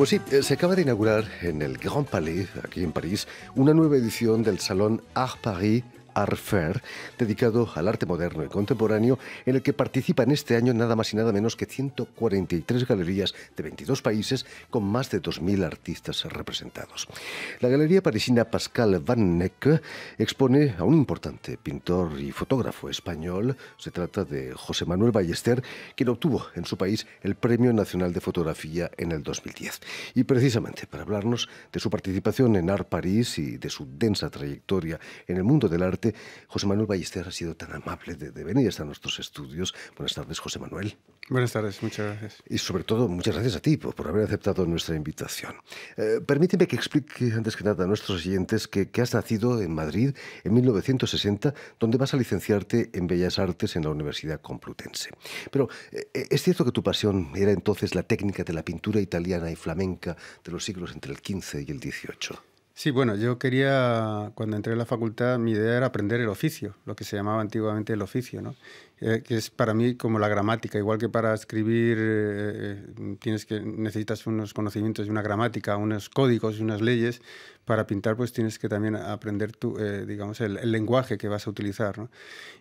Pues sí, eh, se acaba de inaugurar en el Grand Palais, aquí en París, una nueva edición del Salón Art Paris Art Fair, dedicado al arte moderno y contemporáneo, en el que participan este año nada más y nada menos que 143 galerías de 22 países con más de 2.000 artistas representados. La galería parisina Pascal Van Neck expone a un importante pintor y fotógrafo español. Se trata de José Manuel Ballester, quien obtuvo en su país el Premio Nacional de Fotografía en el 2010. Y precisamente para hablarnos de su participación en Art Paris y de su densa trayectoria en el mundo del arte, José Manuel Ballester ha sido tan amable de, venir hasta nuestros estudios. Buenas tardes, José Manuel. Buenas tardes, muchas gracias. Y sobre todo, muchas gracias a ti por, haber aceptado nuestra invitación. Eh, permíteme que explique antes que nada a nuestros oyentes que, has nacido en Madrid en 1960, donde vas a licenciarte en Bellas Artes en la Universidad Complutense. Pero eh, es cierto que tu pasión era entonces la técnica de la pintura italiana y flamenca de los siglos entre el XV y el XVIII. Sí, bueno, yo quería, cuando entré en la facultad, mi idea era aprender el oficio, lo que se llamaba antiguamente el oficio, eh, que es para mí como la gramática, igual que para escribir eh, eh, tienes que, necesitas unos conocimientos de una gramática, unos códigos y unas leyes, para pintar pues tienes que también aprender tu, digamos, el, lenguaje que vas a utilizar,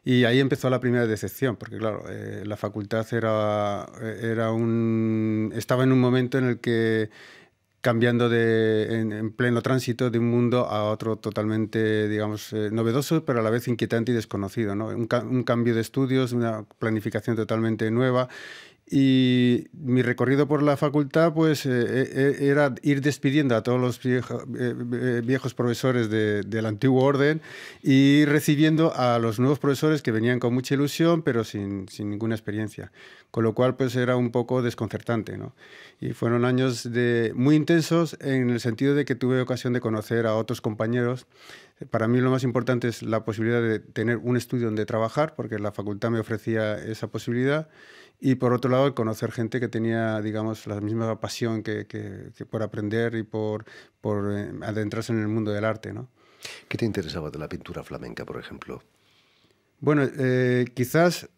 Y ahí empezó la primera decepción, porque claro, la facultad era, era un, estaba en un momento en el que cambiando de, en, pleno tránsito de un mundo a otro totalmente, digamos, eh, novedoso, pero a la vez inquietante y desconocido. ¿no? un, cambio de estudios, una planificación totalmente nueva y mi recorrido por la facultad pues, eh, eh, eh, era ir despidiendo a todos los viejos profesores del antiguo orden y recibiendo a los nuevos profesores que venían con mucha ilusión, pero sin, ninguna experiencia. Con lo cual pues, era un poco desconcertante. ¿no? Y fueron años de, muy intensos en el sentido de que tuve ocasión de conocer a otros compañeros para mí lo más importante es la posibilidad de tener un estudio donde trabajar, porque la facultad me ofrecía esa posibilidad, y por otro lado, conocer gente que tenía, digamos, la misma pasión que, que, por aprender y por, por eh, adentrarse en el mundo del arte, ¿no? ¿Qué te interesaba de la pintura flamenca, por ejemplo? Bueno, eh, quizás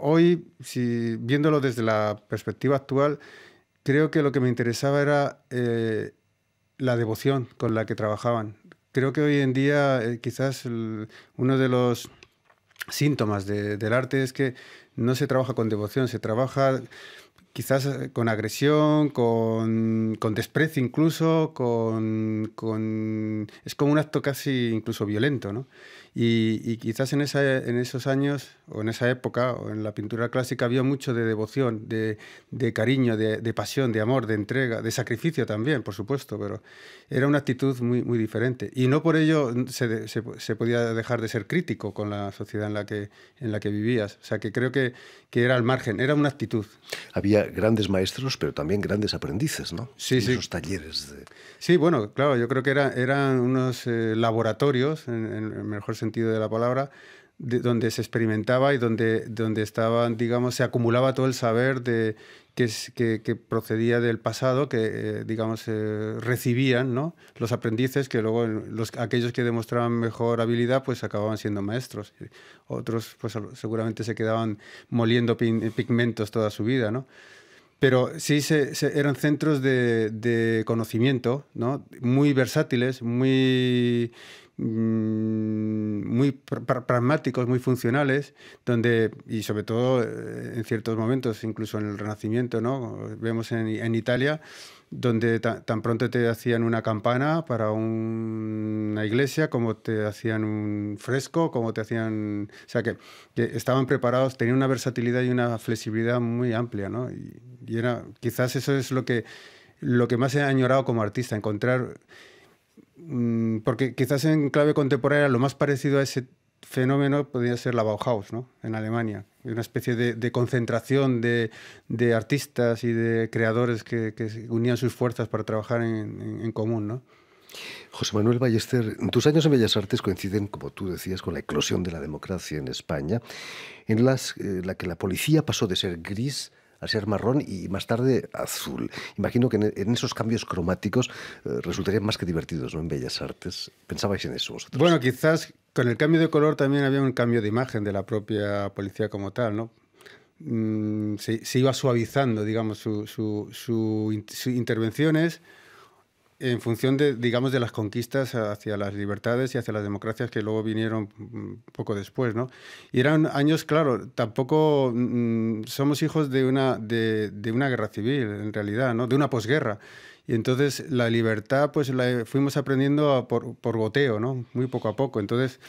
hoy, si, viéndolo desde la perspectiva actual, creo que lo que me interesaba era eh, la devoción con la que trabajaban. Creo que hoy en día quizás uno de los síntomas del arte es que no se trabaja con devoción, se trabaja quizás eh, con agresión, con, con desprecio incluso, con, con, es como un acto casi incluso violento, ¿no? Y, quizás en, esa, en esos años, o en esa época, o en la pintura clásica, había mucho de devoción, de, cariño, de, pasión, de amor, de entrega, de sacrificio también, por supuesto, pero era una actitud muy, muy diferente. Y no por ello se, podía dejar de ser crítico con la sociedad en la que, en la que vivías. O sea, que creo que, que era al margen, era una actitud. Había grandes maestros, pero también grandes aprendices, ¿no? Sí, en Esos talleres. De... Sí, bueno, claro, yo creo que era, eran unos eh, laboratorios, en, en mejor sentido de la palabra, de donde se experimentaba y donde, donde estaban, digamos, se acumulaba todo el saber de, que, es, que, procedía del pasado, que, eh, digamos, eh, recibían ¿no? los aprendices, que luego los, aquellos que demostraban mejor habilidad, pues acababan siendo maestros. Otros, pues seguramente se quedaban moliendo pigmentos toda su vida, ¿no? Pero sí se, eran centros de, de conocimiento, ¿no? Muy versátiles, muy muy pragmáticos, muy funcionales, donde, y sobre todo eh, en ciertos momentos, incluso en el Renacimiento, ¿no? vemos en, Italia, donde tan, pronto te hacían una campana para una iglesia, como te hacían un fresco, como te hacían... O sea, que, estaban preparados, tenían una versatilidad y una flexibilidad muy amplia, ¿no? Y, era, quizás eso es lo que, lo que más he añorado como artista, encontrar Mm, porque quizás en clave contemporánea lo más parecido a ese fenómeno podría ser la Bauhaus, ¿no? En Alemania. Una especie de, concentración de, artistas y de creadores que, unían sus fuerzas para trabajar en, común, José Manuel Ballester, tus años en Bellas Artes coinciden, como tú decías, con la eclosión de la democracia en España, en las, eh, la que la policía pasó de ser gris a ser marrón y más tarde azul. Imagino que en, esos cambios cromáticos eh, resultarían más que divertidos, ¿no? En Bellas Artes. ¿Pensabais en eso vosotros? Bueno, quizás con el cambio de color también había un cambio de imagen de la propia policía como tal, ¿no? Mm, se, iba suavizando, digamos, sus su intervenciones en función de, digamos, de las conquistas hacia las libertades y hacia las democracias que luego vinieron mm, poco después, ¿no? Y eran años, claro, tampoco mm, somos hijos de una, de, una guerra civil, en realidad, ¿no? De una posguerra. Y entonces la libertad, pues la fuimos aprendiendo por, goteo, ¿no? Muy poco a poco. Entonces...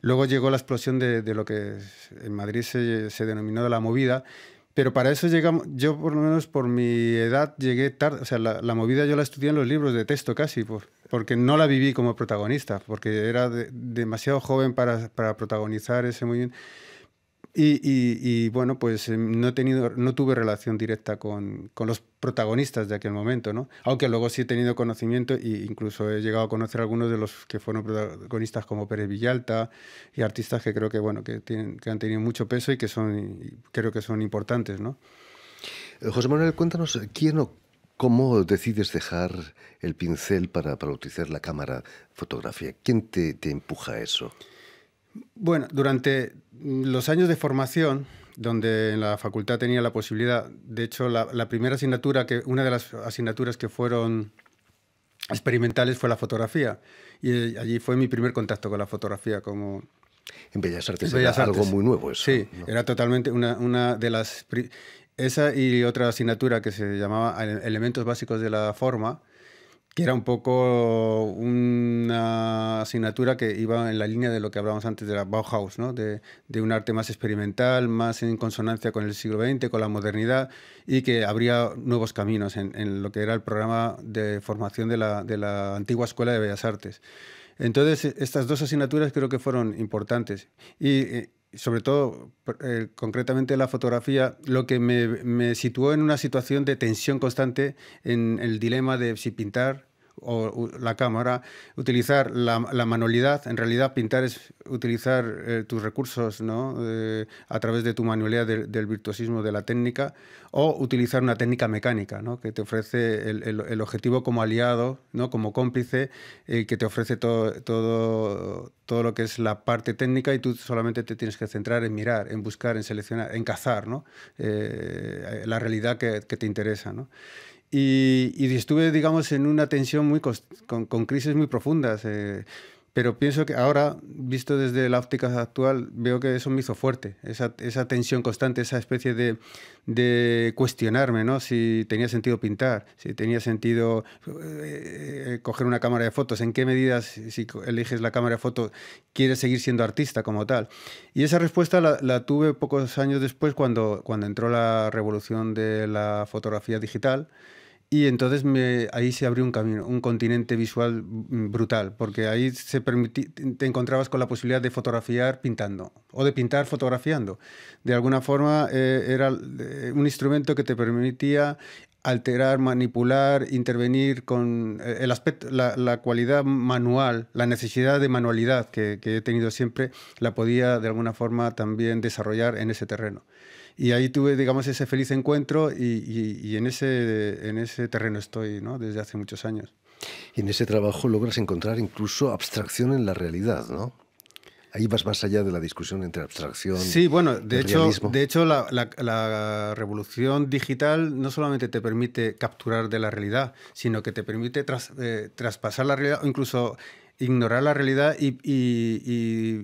Luego llegó la explosión de, lo que en Madrid se, denominó la movida, pero para eso llegamos, yo por lo menos por mi edad llegué tarde, o sea, la, movida yo la estudié en los libros de texto casi, porque no la viví como protagonista, porque era demasiado joven para, protagonizar ese movimiento. Y, bueno, pues eh, no, he tenido, no tuve relación directa con, los protagonistas de aquel momento, ¿no? Aunque luego sí he tenido conocimiento e incluso he llegado a conocer algunos de los que fueron protagonistas como Pérez Villalta y artistas que creo que, bueno, que, tienen, que han tenido mucho peso y que son, creo que son importantes, ¿no? Eh, José Manuel, cuéntanos, ¿quién o cómo decides dejar el pincel para, utilizar la cámara fotografía? ¿Quién te, te empuja a eso? Bueno, durante los años de formación, donde en la facultad tenía la posibilidad, de hecho, la, primera asignatura, que, una de las asignaturas que fueron experimentales fue la fotografía. Y eh, allí fue mi primer contacto con la fotografía como... En Bellas Artes, era algo muy nuevo eso. Sí, era totalmente una, una de las... Esa y otra asignatura que se llamaba Elementos Básicos de la Forma, que era un poco una asignatura que iba en la línea de lo que hablábamos antes de la Bauhaus, ¿no? de, un arte más experimental, más en consonancia con el siglo XX, con la modernidad, y que abría nuevos caminos en, lo que era el programa de formación de la, de la antigua Escuela de Bellas Artes. Entonces, estas dos asignaturas creo que fueron importantes. Y eh, sobre todo eh, concretamente la fotografía, lo que me, me, situó en una situación de tensión constante en el dilema de si pintar, o la cámara, utilizar la, manualidad, en realidad pintar es utilizar eh, tus recursos ¿no? Eh, a través de tu manualidad del virtuosismo de la técnica, o utilizar una técnica mecánica ¿no? que te ofrece el, objetivo como aliado, ¿no? como cómplice, eh, que te ofrece todo, todo, todo lo que es la parte técnica y tú solamente te tienes que centrar en mirar, en buscar, en seleccionar, en cazar la realidad que, que te interesa. ¿no? Y, estuve, digamos, en una tensión muy con, crisis muy profundas. Eh, pero pienso que ahora, visto desde la óptica actual, veo que eso me hizo fuerte, esa, tensión constante, esa especie de, cuestionarme, ¿no? Si tenía sentido pintar, si tenía sentido eh, eh, coger una cámara de fotos, en qué medidas, si eliges la cámara de fotos, quieres seguir siendo artista como tal. Y esa respuesta la, la tuve pocos años después cuando, cuando entró la revolución de la fotografía digital. Y entonces ahí se abrió un camino, un continente visual mm, brutal, porque ahí te encontrabas con la posibilidad de fotografiar pintando o de pintar fotografiando. De alguna forma eh, era eh, un instrumento que te permitía alterar, manipular, intervenir con eh, el aspecto, la, cualidad manual, la necesidad de manualidad que, he tenido siempre, la podía de alguna forma también desarrollar en ese terreno. Y ahí tuve, digamos, ese feliz encuentro y, y, en, ese, en ese terreno estoy ¿no? desde hace muchos años. Y en ese trabajo logras encontrar incluso abstracción en la realidad, ¿no? Ahí vas más allá de la discusión entre abstracción. Sí, bueno, de hecho, de hecho la, revolución digital no solamente te permite capturar de la realidad, sino que te permite eh, traspasar la realidad o incluso ignorar la realidad y,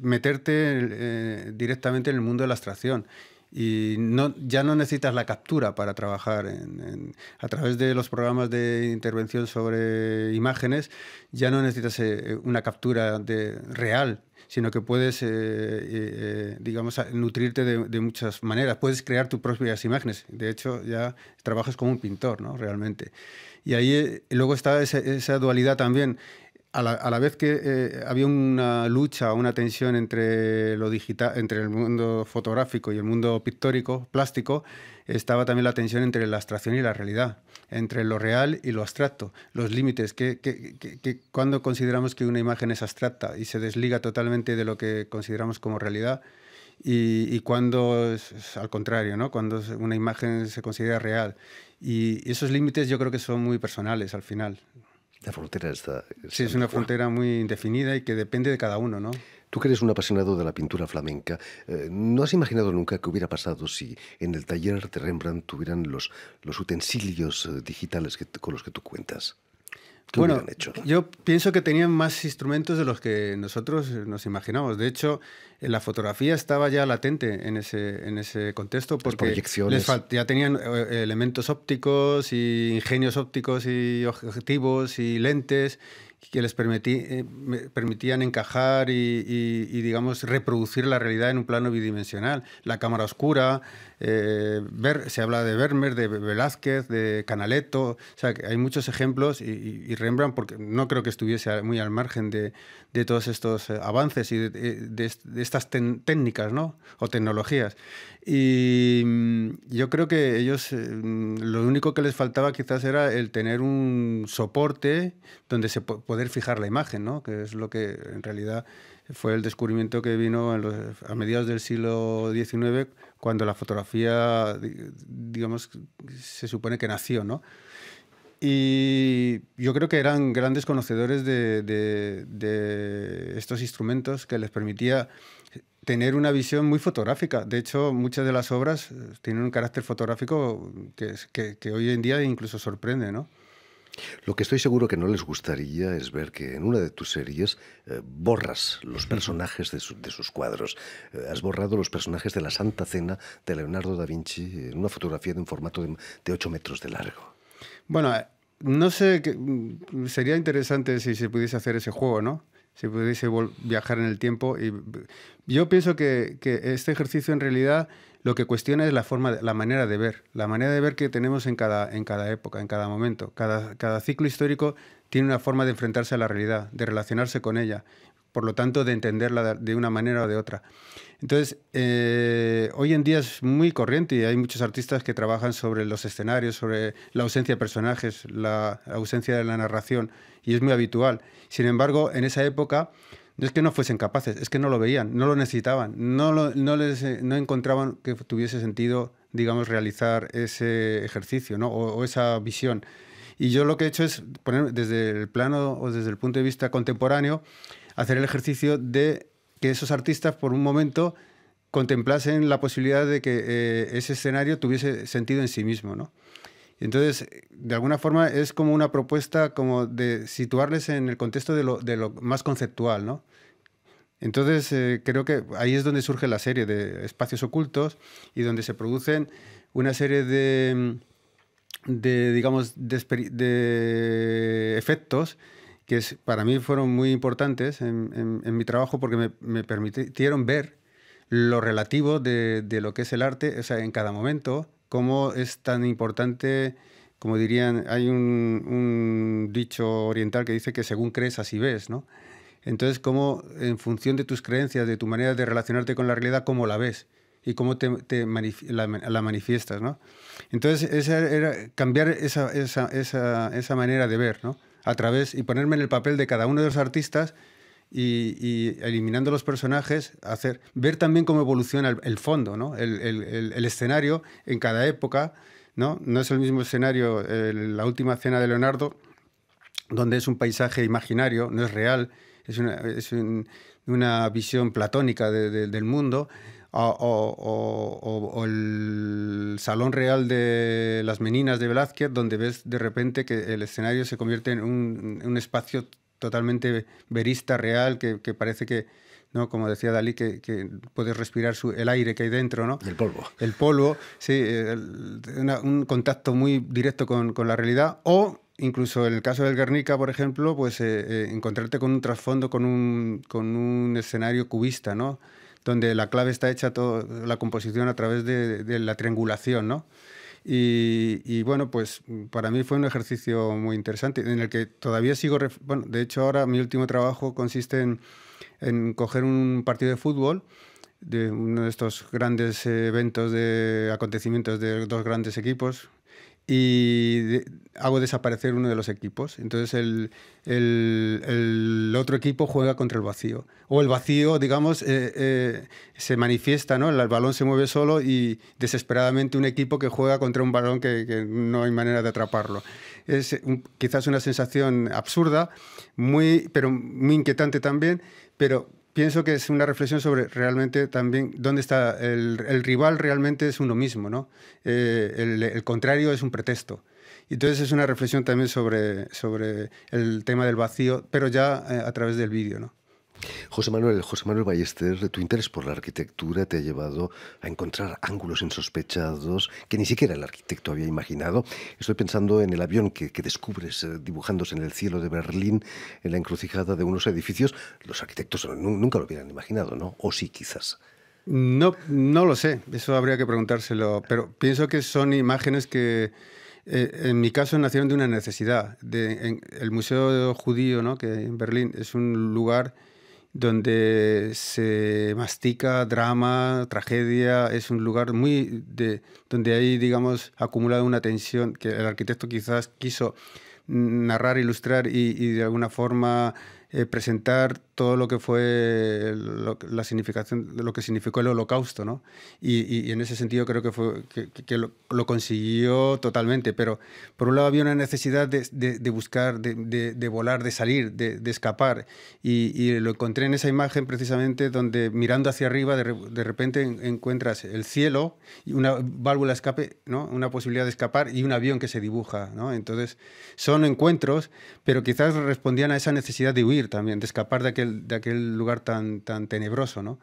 meterte eh, directamente en el mundo de la abstracción. Y no, ya no necesitas la captura para trabajar. a través de los programas de intervención sobre imágenes, ya no necesitas eh, una captura de, real, sino que puedes, eh, digamos, nutrirte de, muchas maneras. Puedes crear tus propias imágenes. De hecho, ya trabajas como un pintor, ¿no? Realmente. Y ahí luego está esa dualidad también a la, vez que eh, había una lucha, una tensión entre, lo digital, entre el mundo fotográfico y el mundo pictórico, plástico, estaba también la tensión entre la abstracción y la realidad, entre lo real y lo abstracto, los límites, que, cuando consideramos que una imagen es abstracta y se desliga totalmente de lo que consideramos como realidad, y, cuando es, al contrario, ¿no? cuando una imagen se considera real. y esos límites yo creo que son muy personales al final. La frontera está, Sí, es una frontera muy indefinida y que depende de cada uno, ¿no? Tú que eres un apasionado de la pintura flamenca, eh, ¿no has imaginado nunca qué hubiera pasado si en el taller de Rembrandt tuvieran los, los utensilios eh, digitales con los que tú cuentas? bueno, Yo pienso que tenían más instrumentos de los que nosotros nos imaginamos. De hecho, eh, la fotografía estaba ya latente en ese, en ese contexto porque les ya tenían eh, elementos ópticos y ingenios ópticos y objetivos y lentes que les eh, permitían encajar y, digamos, reproducir la realidad en un plano bidimensional. La cámara oscura, eh, ver, se habla de Vermeer, de Velázquez, de Canaletto, o sea, hay muchos ejemplos y, Rembrandt, porque no creo que estuviese muy al margen de, todos estos eh, avances y de, estas técnicas o tecnologías. Y mm, yo creo que ellos, mm, lo único que les faltaba quizás era el tener un soporte donde se poder fijar la imagen, ¿no? que es lo que en realidad fue el descubrimiento que vino a mediados del siglo XIX, cuando la fotografía, digamos, se supone que nació. ¿no? Y yo creo que eran grandes conocedores de, estos instrumentos que les permitía tener una visión muy fotográfica. De hecho, muchas de las obras eh, tienen un carácter fotográfico que, que hoy en día incluso sorprende, ¿no? Lo que estoy seguro que no les gustaría es ver que en una de tus series eh, borras los personajes de, sus cuadros. Eh, has borrado los personajes de la Santa Cena de Leonardo da Vinci en una fotografía de un formato de, 8 metros de largo. Bueno, eh, no sé, mm, sería interesante si se pudiese hacer ese juego, ¿no? Si pudiese viajar en el tiempo. Y yo pienso que este ejercicio en realidad lo que cuestiona es la forma, la manera de ver, la manera de ver que tenemos en cada, en cada época, en cada momento. Cada, cada ciclo histórico tiene una forma de enfrentarse a la realidad, de relacionarse con ella, por lo tanto de entenderla de una manera o de otra. Entonces, eh, hoy en día es muy corriente y hay muchos artistas que trabajan sobre los escenarios, sobre la ausencia de personajes, la ausencia de la narración, y es muy habitual. Sin embargo, en esa época no es que no fuesen capaces, es que no lo veían, no lo necesitaban, no, no, les, eh, encontraban que tuviese sentido, digamos, realizar ese ejercicio o, esa visión. Y yo lo que he hecho es poner desde el plano o desde el punto de vista contemporáneo, hacer el ejercicio de que esos artistas por un momento contemplasen la posibilidad de que eh, ese escenario tuviese sentido en sí mismo, ¿no? Entonces, de alguna forma es como una propuesta como de situarles en el contexto de lo, más conceptual, ¿no? Entonces, eh, creo que ahí es donde surge la serie de espacios ocultos y donde se producen una serie de, digamos, de, efectos que para mí fueron muy importantes en, mi trabajo porque me, permitieron ver lo relativo de, lo que es el arte en cada momento, cómo es tan importante, como dirían, hay un, dicho oriental que dice que según crees, así ves, ¿no? Entonces, cómo en función de tus creencias, de tu manera de relacionarte con la realidad, cómo la ves y cómo te, la, manifiestas, ¿no? Entonces, era cambiar esa, esa manera de ver, ¿no? A través y ponerme en el papel de cada uno de los artistas y, eliminando los personajes, hacer, ver también cómo evoluciona el, fondo, ¿no? el, escenario en cada época. No, no es el mismo escenario la última cena de Leonardo, donde es un paisaje imaginario, no es real, es una, visión platónica del mundo. O, el Salón Real de las Meninas de Velázquez, donde ves de repente que el escenario se convierte en un, un espacio totalmente verista, real, que, parece que, ¿no? Como decía Dalí, que, puedes respirar el aire que hay dentro, ¿no? El polvo. El polvo, sí, un contacto muy directo con, la realidad. O incluso en el caso del Guernica, por ejemplo, pues eh, eh, encontrarte con un trasfondo, con un, escenario cubista, ¿no? Donde la clave está hecha, toda la composición a través de, de la triangulación, ¿no? Y, bueno, pues para mí fue un ejercicio muy interesante en el que todavía sigo, bueno, de hecho ahora mi último trabajo consiste en, en coger un partido de fútbol de uno de estos grandes eh, eventos de acontecimientos de dos grandes equipos, y hago desaparecer uno de los equipos. Entonces el, otro equipo juega contra el vacío. O el vacío, digamos, eh, eh, se manifiesta, ¿no? El, balón se mueve solo y desesperadamente un equipo que juega contra un balón que, no hay manera de atraparlo. Es quizás una sensación absurda, muy, pero muy inquietante también, pero pienso que es una reflexión sobre realmente también dónde está el, rival realmente es uno mismo, ¿no? Eh, el, contrario es un pretexto. Entonces es una reflexión también sobre, sobre el tema del vacío, pero ya eh, a través del vídeo, ¿no? José Manuel, José Manuel Ballester, tu interés por la arquitectura te ha llevado a encontrar ángulos insospechados que ni siquiera el arquitecto había imaginado. Estoy pensando en el avión que, descubres eh, dibujándose en el cielo de Berlín, en la encrucijada de unos edificios. Los arquitectos nunca lo hubieran imaginado, ¿no? O sí, quizás. No, no lo sé, eso habría que preguntárselo, pero pienso que son imágenes que eh, en mi caso nacieron de una necesidad. el Museo Judío, ¿no? que en Berlín es un lugar donde se mastica drama, tragedia, es un lugar muy de, donde hay, digamos, acumulado una tensión que el arquitecto quizás quiso narrar, ilustrar y, de alguna forma eh, presentar todo lo que fue la significación, lo que significó el holocausto, ¿no? Y, en ese sentido creo que, fue, que, lo, consiguió totalmente, pero por un lado había una necesidad de, buscar, de, volar, de salir, de, escapar, y, lo encontré en esa imagen precisamente donde mirando hacia arriba de, repente encuentras el cielo, y una válvula escape, ¿no? Una posibilidad de escapar y un avión que se dibuja, ¿no? Entonces son encuentros, pero quizás respondían a esa necesidad de huir también, de escapar de aquel de aquel lugar tan, tan tenebroso, ¿no?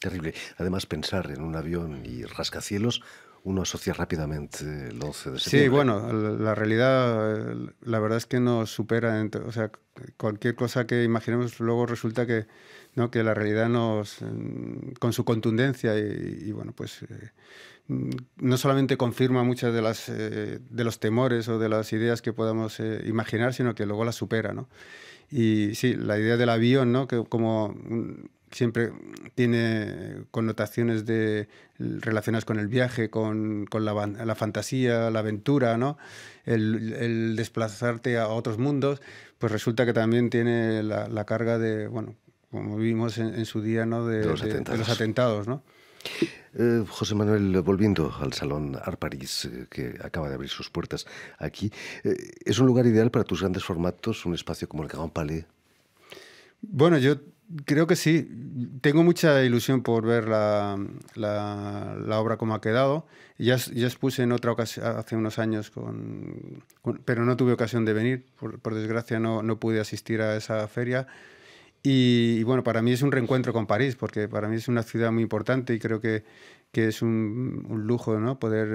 Terrible. Además, pensar en un avión y rascacielos, uno asocia rápidamente el 11 de Sí, bueno, la realidad, la verdad es que nos supera. O sea, cualquier cosa que imaginemos luego resulta que, ¿no? que la realidad nos, mm, con su contundencia y, bueno, pues eh, mm, no solamente confirma muchas de las eh, de los temores o de las ideas que podamos eh, imaginar, sino que luego las supera, ¿no? Y sí, la idea del avión, ¿no? que como mm, siempre tiene connotaciones de, relacionadas con el viaje, con, con la, la, fantasía, la aventura, ¿no? El, desplazarte a otros mundos, pues resulta que también tiene la, carga de, bueno, como vimos en, su día, ¿no? de, los atentados. Eh, José Manuel, volviendo al Salón Art Paris, eh, que acaba de abrir sus puertas aquí, eh, ¿es un lugar ideal para tus grandes formatos, un espacio como el Grand Palais? Bueno, yo creo que sí. Tengo mucha ilusión por ver la, obra como ha quedado. Ya, ya expuse en otra ocasión, hace unos años, con, pero no tuve ocasión de venir. Por, por desgracia no, no pude asistir a esa feria y, bueno, para mí es un reencuentro con París, porque para mí es una ciudad muy importante y creo que que es un, lujo ¿no? poder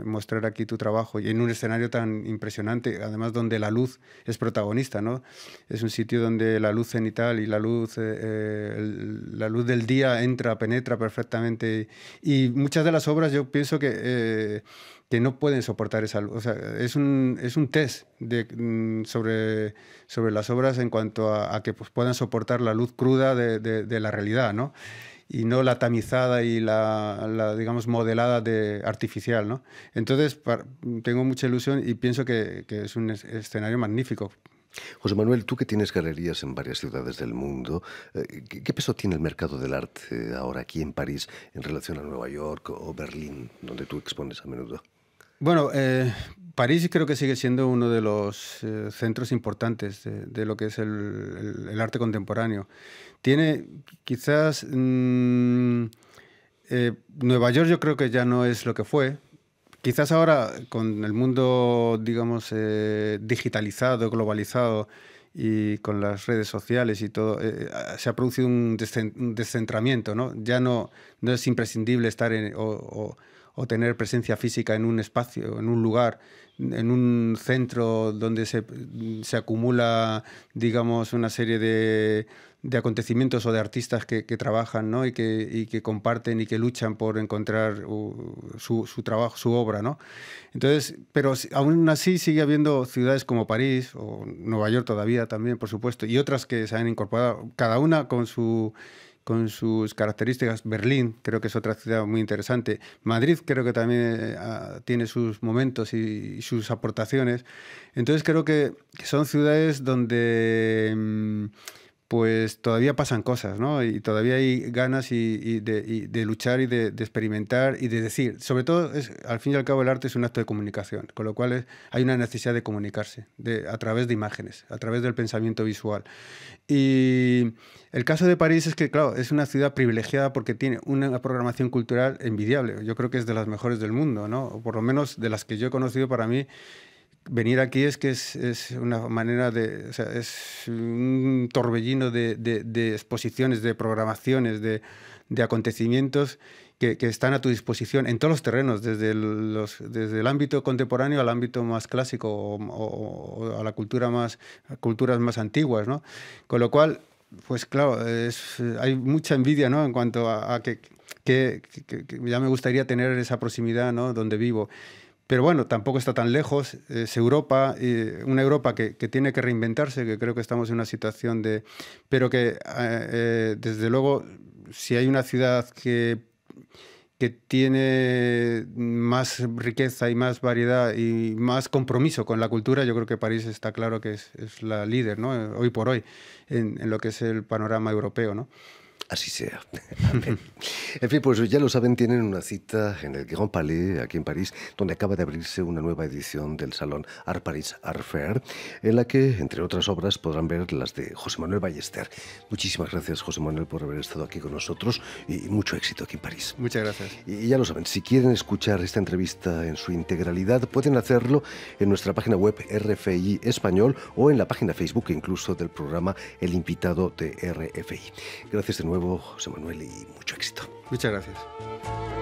eh, mostrar aquí tu trabajo y en un escenario tan impresionante, además donde la luz es protagonista. ¿no? Es un sitio donde la luz cenital y la luz, eh, eh, la luz del día entra, penetra perfectamente y muchas de las obras yo pienso que... que no pueden soportar esa luz. O sea, es un, es un test de, mm, sobre, sobre las obras en cuanto a, que pues, puedan soportar la luz cruda de, de, de la realidad, ¿no? y no la tamizada y la, digamos, modelada de artificial, ¿no? Entonces, tengo mucha ilusión y pienso que, que es un escenario magnífico José Manuel, tú que tienes galerías en varias ciudades del mundo, eh, ¿qué peso tiene el mercado del arte ahora aquí en París en relación a Nueva York o Berlín, donde tú expones a menudo? Bueno, eh, París creo que sigue siendo uno de los eh, centros importantes de, lo que es el, arte contemporáneo. Tiene quizás... Mm, eh, Nueva York yo creo que ya no es lo que fue. Quizás ahora con el mundo, digamos, digitalizado, globalizado y con las redes sociales y todo, se ha producido un, descentramiento, ¿no? Ya no, no es imprescindible estar en, o o tener presencia física en un espacio, en un lugar, en un centro donde se, se acumula, digamos, una serie de, de acontecimientos o de artistas que, que trabajan ¿no? y, que, y, que, comparten y que luchan por encontrar uh, su, su, trabajo, su obra. ¿no? Entonces, pero aún así sigue habiendo ciudades como París o Nueva York todavía también, por supuesto, y otras que se han incorporado, cada una con su con sus características. Berlín creo que es otra ciudad muy interesante. Madrid creo que también eh, ah, tiene sus momentos y, sus aportaciones. Entonces creo que, son ciudades donde... Mm, pues todavía pasan cosas, ¿no? Y todavía hay ganas de, luchar y de, experimentar y de decir. Sobre todo, al fin y al cabo, el arte es un acto de comunicación, con lo cual hay una necesidad de comunicarse a través de imágenes, a través del pensamiento visual. Y el caso de París es que, claro, es una ciudad privilegiada porque tiene una programación cultural envidiable. Yo creo que es de las mejores del mundo, ¿no? O por lo menos de las que yo he conocido para mí venir aquí es que es, una manera de, es un torbellino de, exposiciones, de programaciones, de, acontecimientos que, están a tu disposición en todos los terrenos, desde el, los, desde el ámbito contemporáneo al ámbito más clásico o, a la cultura más, culturas más antiguas, ¿no? Con lo cual, pues claro, hay mucha envidia, ¿no? En cuanto a, que, que, ya me gustaría tener esa proximidad, ¿no? Donde vivo. Pero bueno, tampoco está tan lejos. Es Europa, una Europa que, tiene que reinventarse, que creo que estamos en una situación de... Pero que, eh, eh, desde luego, si hay una ciudad que, tiene más riqueza y más variedad y más compromiso con la cultura, yo creo que París está claro que es, la líder, Hoy por hoy, en, en, lo que es el panorama europeo, ¿no? Así sea. en fin, pues ya lo saben, tienen una cita en el Grand Palais, aquí en París, donde acaba de abrirse una nueva edición del Salón Art Paris Art Fair, en la que, entre otras obras, podrán ver las de José Manuel Ballester. Muchísimas gracias, José Manuel, por haber estado aquí con nosotros y mucho éxito aquí en París. Muchas gracias. Y ya lo saben, si quieren escuchar esta entrevista en su integralidad, pueden hacerlo en nuestra página web RFI Español o en la página Facebook incluso del programa El Invitado de RFI. Gracias de nuevo José Manuel, y mucho éxito. Muchas gracias.